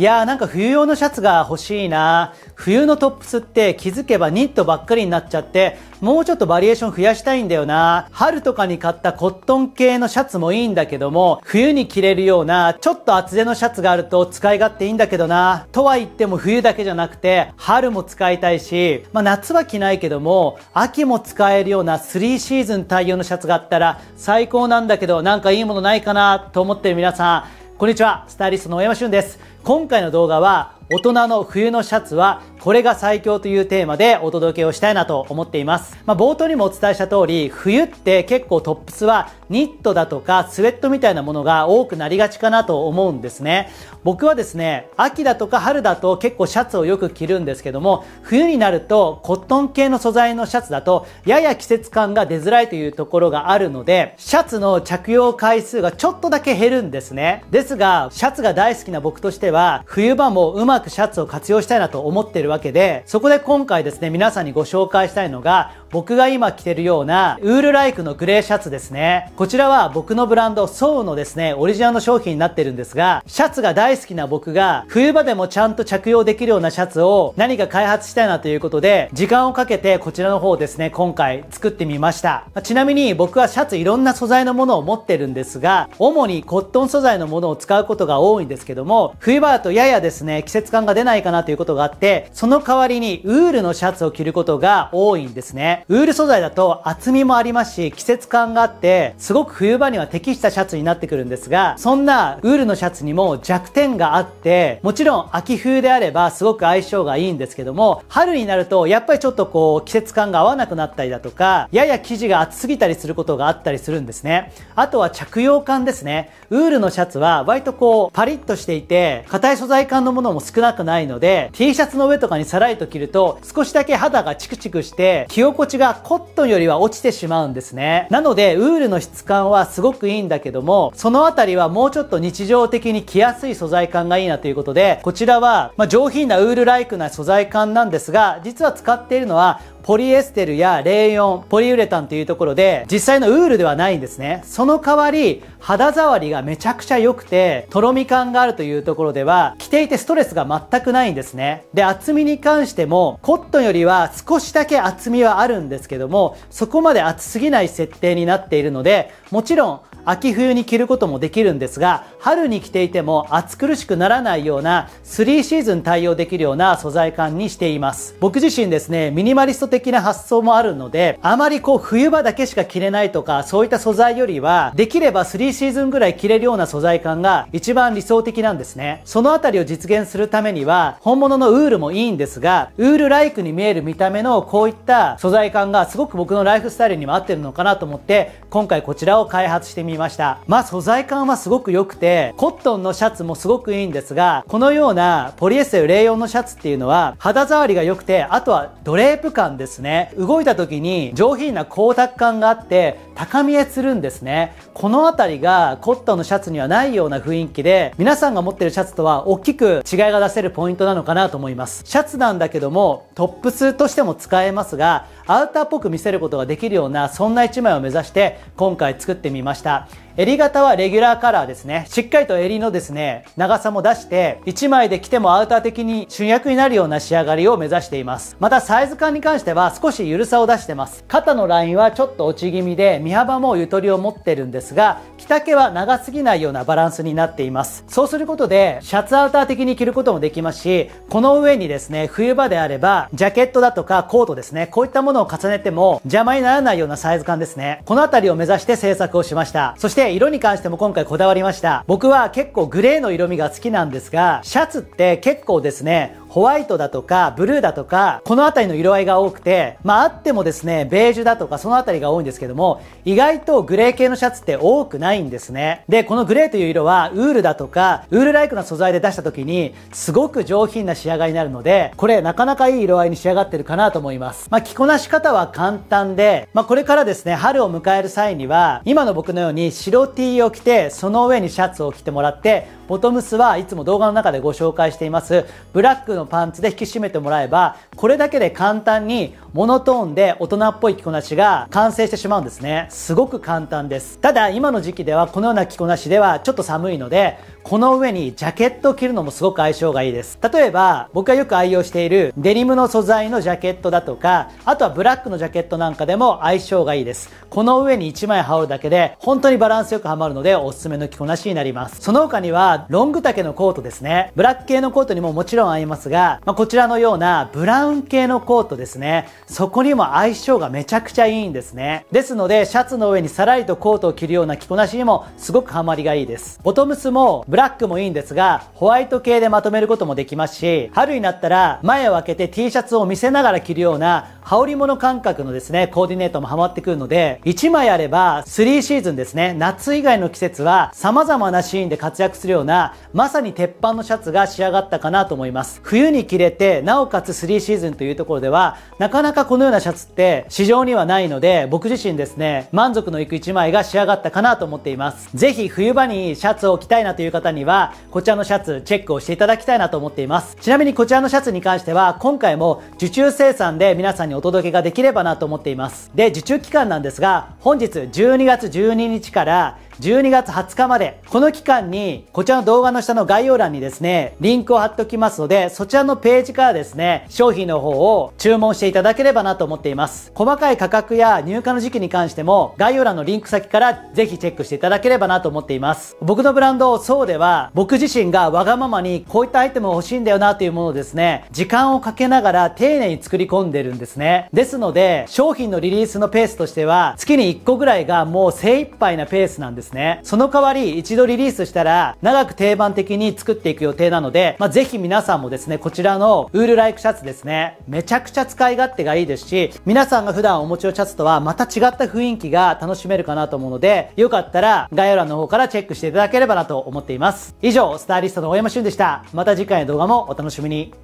いやーなんか冬用のシャツが欲しいな冬のトップスって気づけばニットばっかりになっちゃってもうちょっとバリエーション増やしたいんだよな春とかに買ったコットン系のシャツもいいんだけども冬に着れるようなちょっと厚手のシャツがあると使い勝手いいんだけどなとは言っても冬だけじゃなくて春も使いたいし、まあ、夏は着ないけども秋も使えるような3シーズン対応のシャツがあったら最高なんだけどなんかいいものないかなと思ってる皆さんこんにちはスタイリストの大山俊です今回の動画は大人の冬のシャツはこれが最強というテーマでお届けをしたいなと思っています。まあ、冒頭にもお伝えした通り、冬って結構トップスはニットだとかスウェットみたいなものが多くなりがちかなと思うんですね。僕はですね、秋だとか春だと結構シャツをよく着るんですけども、冬になるとコットン系の素材のシャツだとやや季節感が出づらいというところがあるので、シャツの着用回数がちょっとだけ減るんですね。ですが、シャツが大好きな僕としては、冬場もうまくシャツを活用したいなと思ってるわけで、そこで今回ですね、皆さんにご紹介したいのが、僕が今着てるようなウールライクのグレーシャツですねこちらは僕のブランドソウのですねオリジナルの商品になってるんですがシャツが大好きな僕が冬場でもちゃんと着用できるようなシャツを何か開発したいなということで時間をかけてこちらの方をですね今回作ってみましたちなみに僕はシャツいろんな素材のものを持ってるんですが主にコットン素材のものを使うことが多いんですけども冬場だとややですね季節感が出ないかなということがあってその代わりにウールのシャツを着ることが多いんですねウール素材だと厚みもありますし、季節感があって、すごく冬場には適したシャツになってくるんですが、そんなウールのシャツにも弱点があって、もちろん秋冬であればすごく相性がいいんですけども、春になるとやっぱりちょっとこう季節感が合わなくなったりだとか、やや生地が厚すぎたりすることがあったりするんですね。あとは着用感ですね。ウールのシャツは割とこうパリッとしていて、硬い素材感のものも少なくないので、T シャツの上とかにさらりと着ると少しだけ肌がチクチクして着心地がコットンよりは落ちてしまうんですね。なので、ウールの質感はすごくいいんだけども、そのあたりはもうちょっと日常的に着やすい素材感がいいなということで、こちらは、まあ、上品なウールライクな素材感なんですが、実は使っているのはポリエステルやレーヨン、ポリウレタンというところで、実際のウールではないんですね。その代わり、肌触りがめちゃくちゃ良くて、とろみ感があるというところでは、着ていてストレスが全くないんですね。で、厚みに関しても、コットンよりは少しだけ厚みはあるんですけども、そこまで厚すぎない設定になっているので、もちろん、秋冬に着ることもできるんですが春に着ていても暑苦しくならないような3シーズン対応できるような素材感にしています僕自身ですねミニマリスト的な発想もあるのであまりこう冬場だけしか着れないとかそういった素材よりはできれば3シーズンぐらい着れるような素材感が一番理想的なんですねそのあたりを実現するためには本物のウールもいいんですがウールライクに見える見た目のこういった素材感がすごく僕のライフスタイルにも合ってるのかなと思って今回こちらを開発してみみましたまあ素材感はすごく良くてコットンのシャツもすごくいいんですがこのようなポリエステルレイヨンのシャツっていうのは肌触りが良くてあとはドレープ感ですね動いた時に上品な光沢感があって高見えするんですねこの辺りがコットンのシャツにはないような雰囲気で皆さんが持ってるシャツとは大きく違いが出せるポイントなのかなと思いますシャツなんだけどもトップスとしても使えますがアウターっぽく見せることができるようなそんな1枚を目指して今回作ってみました襟型はレギュラーカラーですね。しっかりと襟のですね、長さも出して、1枚で着てもアウター的に主役になるような仕上がりを目指しています。またサイズ感に関しては少し緩さを出してます。肩のラインはちょっと落ち気味で、身幅もゆとりを持ってるんですが、着丈は長すぎないようなバランスになっています。そうすることで、シャツアウター的に着ることもできますし、この上にですね、冬場であれば、ジャケットだとかコートですね、こういったものを重ねても邪魔にならないようなサイズ感ですね。この辺りを目指して制作をしました。そして色に関しても今回こだわりました僕は結構グレーの色味が好きなんですがシャツって結構ですねホワイトだとかブルーだとかこの辺りの色合いが多くてまああってもですねベージュだとかその辺りが多いんですけども意外とグレー系のシャツって多くないんですねでこのグレーという色はウールだとかウールライクな素材で出した時にすごく上品な仕上がりになるのでこれなかなかいい色合いに仕上がってるかなと思いますまあ着こなし方は簡単でまあこれからですね春を迎える際には今の僕のように白 T を着てその上にシャツを着てもらってボトムスはいつも動画の中でご紹介していますブラックのパンツで引き締めてもらえばこれだけで簡単にモノトーンで大人っぽい着こなしが完成してしまうんですねすごく簡単ですただ今の時期ではこのような着こなしではちょっと寒いのでこの上にジャケットを着るのもすごく相性がいいです。例えば、僕がよく愛用しているデニムの素材のジャケットだとか、あとはブラックのジャケットなんかでも相性がいいです。この上に1枚羽織るだけで、本当にバランスよくはまるので、おすすめの着こなしになります。その他には、ロング丈のコートですね。ブラック系のコートにももちろん合いますが、まあ、こちらのようなブラウン系のコートですね。そこにも相性がめちゃくちゃいいんですね。ですので、シャツの上にさらりとコートを着るような着こなしにもすごくハマりがいいです。ボトムスもブラックもいいんですが、ホワイト系でまとめることもできますし、春になったら前を開けて T シャツを見せながら着るような羽織物感覚のですね、コーディネートもハマってくるので、1枚あれば3シーズンですね、夏以外の季節は様々なシーンで活躍するような、まさに鉄板のシャツが仕上がったかなと思います。冬に着れて、なおかつ3シーズンというところでは、なかなかこのようなシャツって市場にはないので、僕自身ですね、満足のいく1枚が仕上がったかなと思っています。ぜひ冬場にシャツを着たいなという方方には、こちらのシャツチェックをしていただきたいなと思っています。ちなみにこちらのシャツに関しては、今回も受注生産で皆さんにお届けができればなと思っています。で、受注期間なんですが、本日12月12日から12月20日まで、この期間に、こちらの動画の下の概要欄にですね、リンクを貼っておきますので、そちらのページからですね、商品の方を注文していただければなと思っています。細かい価格や入荷の時期に関しても、概要欄のリンク先からぜひチェックしていただければなと思っています。僕のブランド、そうでは、僕自身がわがままにこういったアイテム欲しいんだよなというものをですね、時間をかけながら丁寧に作り込んでるんですね。ですので、商品のリリースのペースとしては、月に1個ぐらいがもう精一杯なペースなんですですね。その代わり、一度リリースしたら、長く定番的に作っていく予定なので、まあ、ぜひ皆さんもですね、こちらのウールライクシャツですね、めちゃくちゃ使い勝手がいいですし、皆さんが普段お持ちのシャツとはまた違った雰囲気が楽しめるかなと思うので、よかったら概要欄の方からチェックしていただければなと思っています。以上、スタイリストの大山俊でした。また次回の動画もお楽しみに。